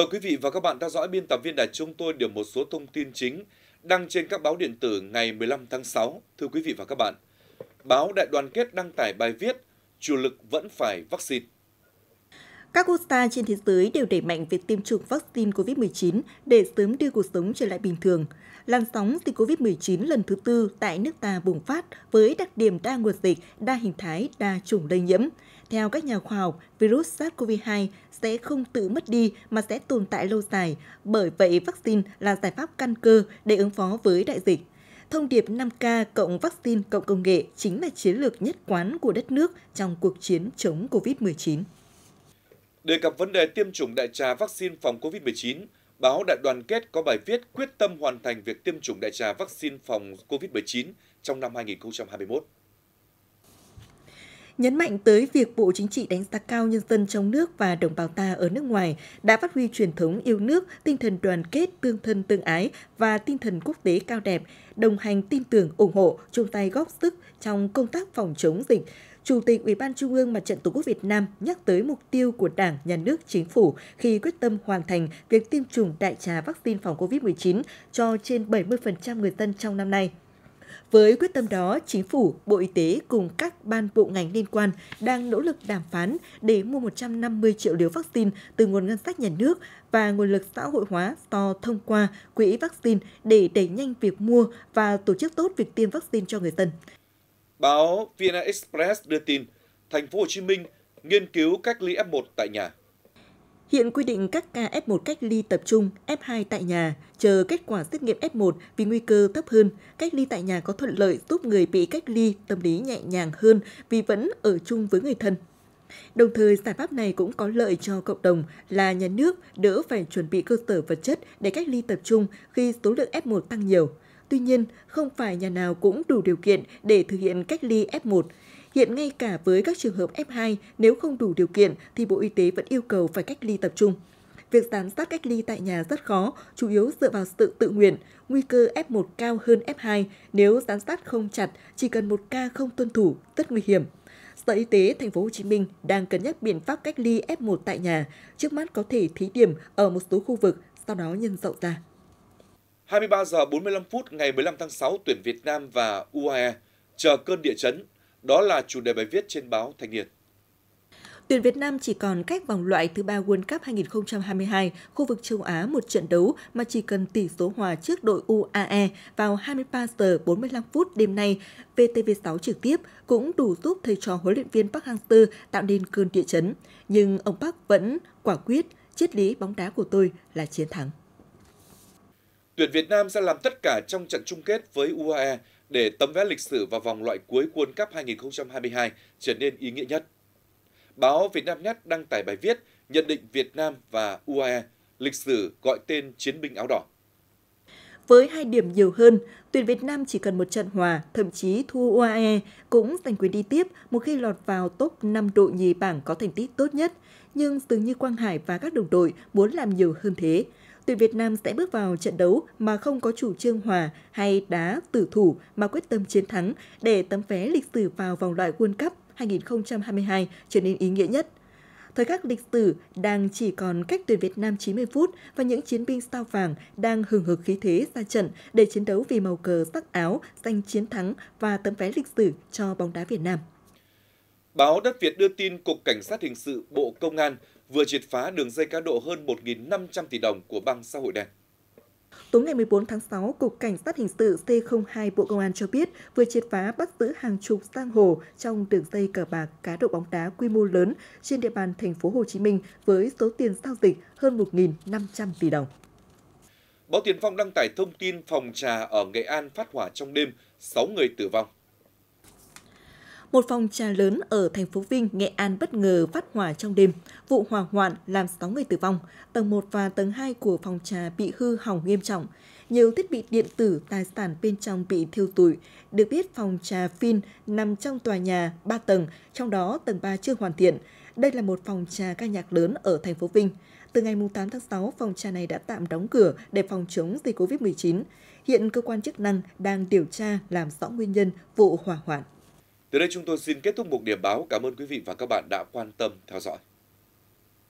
Mời quý vị và các bạn theo dõi biên tập viên đài chúng tôi điểm một số thông tin chính đăng trên các báo điện tử ngày 15 tháng 6. Thưa quý vị và các bạn, báo Đại đoàn kết đăng tải bài viết Chủ lực vẫn phải vaccine. Các quốc gia trên thế giới đều đẩy mạnh việc tiêm chủng vaccine COVID-19 để sớm đưa cuộc sống trở lại bình thường. Làn sóng dịch COVID-19 lần thứ tư tại nước ta bùng phát với đặc điểm đa nguồn dịch, đa hình thái, đa chủng lây nhiễm – theo các nhà khoa học, virus SARS-CoV-2 sẽ không tự mất đi mà sẽ tồn tại lâu dài, bởi vậy vaccine là giải pháp căn cơ để ứng phó với đại dịch. Thông điệp 5K cộng vaccine cộng công nghệ chính là chiến lược nhất quán của đất nước trong cuộc chiến chống COVID-19. Đề cập vấn đề tiêm chủng đại trà vaccine phòng COVID-19, báo Đại đoàn kết có bài viết quyết tâm hoàn thành việc tiêm chủng đại trà vaccine phòng COVID-19 trong năm 2021 nhấn mạnh tới việc Bộ Chính trị đánh giá cao nhân dân trong nước và đồng bào ta ở nước ngoài đã phát huy truyền thống yêu nước, tinh thần đoàn kết, tương thân tương ái và tinh thần quốc tế cao đẹp, đồng hành tin tưởng, ủng hộ, chung tay góp sức trong công tác phòng chống dịch, Chủ tịch Ủy ban Trung ương Mặt trận Tổ quốc Việt Nam nhắc tới mục tiêu của Đảng, Nhà nước, Chính phủ khi quyết tâm hoàn thành việc tiêm chủng đại trà vaccine phòng COVID-19 cho trên 70% người dân trong năm nay. Với quyết tâm đó, Chính phủ, Bộ Y tế cùng các ban bộ ngành liên quan đang nỗ lực đàm phán để mua 150 triệu liều vaccine từ nguồn ngân sách nhà nước và nguồn lực xã hội hóa to thông qua quỹ vaccine để đẩy nhanh việc mua và tổ chức tốt việc tiêm vaccine cho người dân. Báo VnExpress đưa tin, thành phố Hồ Chí Minh nghiên cứu cách ly F1 tại nhà. Hiện quy định các ca F1 cách ly tập trung, F2 tại nhà, chờ kết quả xét nghiệm F1 vì nguy cơ thấp hơn. Cách ly tại nhà có thuận lợi giúp người bị cách ly tâm lý nhẹ nhàng hơn vì vẫn ở chung với người thân. Đồng thời, giải pháp này cũng có lợi cho cộng đồng là nhà nước đỡ phải chuẩn bị cơ sở vật chất để cách ly tập trung khi số lượng F1 tăng nhiều. Tuy nhiên, không phải nhà nào cũng đủ điều kiện để thực hiện cách ly F1. Hiện ngay cả với các trường hợp F2, nếu không đủ điều kiện thì Bộ Y tế vẫn yêu cầu phải cách ly tập trung. Việc giám sát cách ly tại nhà rất khó, chủ yếu dựa vào sự tự nguyện. Nguy cơ F1 cao hơn F2 nếu giám sát không chặt, chỉ cần một ca không tuân thủ, rất nguy hiểm. Sở Y tế Thành phố Hồ Chí Minh đang cân nhắc biện pháp cách ly F1 tại nhà, trước mắt có thể thí điểm ở một số khu vực, sau đó nhân rộng ra. 23 giờ 45 phút ngày 15 tháng 6, tuyển Việt Nam và UAE chờ cơn địa chấn đó là chủ đề bài viết trên báo Thanh niên. Tuyển Việt Nam chỉ còn cách vòng loại thứ ba World Cup 2022 khu vực châu Á một trận đấu mà chỉ cần tỷ số hòa trước đội UAE vào 23 giờ 45 phút đêm nay, VTV6 trực tiếp cũng đủ giúp thầy trò huấn luyện viên Park Hang-seo tạo nên cơn địa chấn. Nhưng ông Park vẫn quả quyết, triết lý bóng đá của tôi là chiến thắng. Tuyển Việt Nam sẽ làm tất cả trong trận chung kết với UAE để tấm vé lịch sử vào vòng loại cuối World Cup 2022 trở nên ý nghĩa nhất. Báo Việt Nam Nhất đăng tải bài viết nhận định Việt Nam và UAE lịch sử gọi tên chiến binh áo đỏ. Với hai điểm nhiều hơn, tuyển Việt Nam chỉ cần một trận hòa, thậm chí thua UAE cũng giành quyền đi tiếp một khi lọt vào top 5 đội nhì bảng có thành tích tốt nhất. Nhưng dường như Quang Hải và các đồng đội muốn làm nhiều hơn thế tuyển Việt Nam sẽ bước vào trận đấu mà không có chủ trương hòa hay đá tử thủ mà quyết tâm chiến thắng để tấm vé lịch sử vào vòng loại World Cup 2022 trở nên ý nghĩa nhất. Thời khắc lịch sử đang chỉ còn cách tuyển Việt Nam 90 phút và những chiến binh sao vàng đang hừng hực khí thế ra trận để chiến đấu vì màu cờ sắc áo giành chiến thắng và tấm vé lịch sử cho bóng đá Việt Nam. Báo Đất Việt đưa tin Cục Cảnh sát Hình sự Bộ Công an vừa triệt phá đường dây cá độ hơn 1.500 tỷ đồng của băng xã hội đen. Tối ngày 14 tháng 6, Cục Cảnh sát Hình sự C02 Bộ Công an cho biết vừa triệt phá bắt giữ hàng chục giang hồ trong đường dây cờ bạc cá độ bóng đá quy mô lớn trên địa bàn thành phố Hồ Chí Minh với số tiền giao dịch hơn 1.500 tỷ đồng. Báo Tiền Phong đăng tải thông tin phòng trà ở Nghệ An phát hỏa trong đêm, 6 người tử vong. Một phòng trà lớn ở thành phố Vinh, Nghệ An bất ngờ phát hỏa trong đêm. Vụ hỏa hoạn làm 6 người tử vong. Tầng 1 và tầng 2 của phòng trà bị hư hỏng nghiêm trọng. Nhiều thiết bị điện tử, tài sản bên trong bị thiêu tụi. Được biết phòng trà Fin nằm trong tòa nhà 3 tầng, trong đó tầng 3 chưa hoàn thiện. Đây là một phòng trà ca nhạc lớn ở thành phố Vinh. Từ ngày 8 tháng 6, phòng trà này đã tạm đóng cửa để phòng chống dịch COVID-19. Hiện cơ quan chức năng đang điều tra làm rõ nguyên nhân vụ hỏa hoạn. Từ đây chúng tôi xin kết thúc mục điểm báo. Cảm ơn quý vị và các bạn đã quan tâm theo dõi.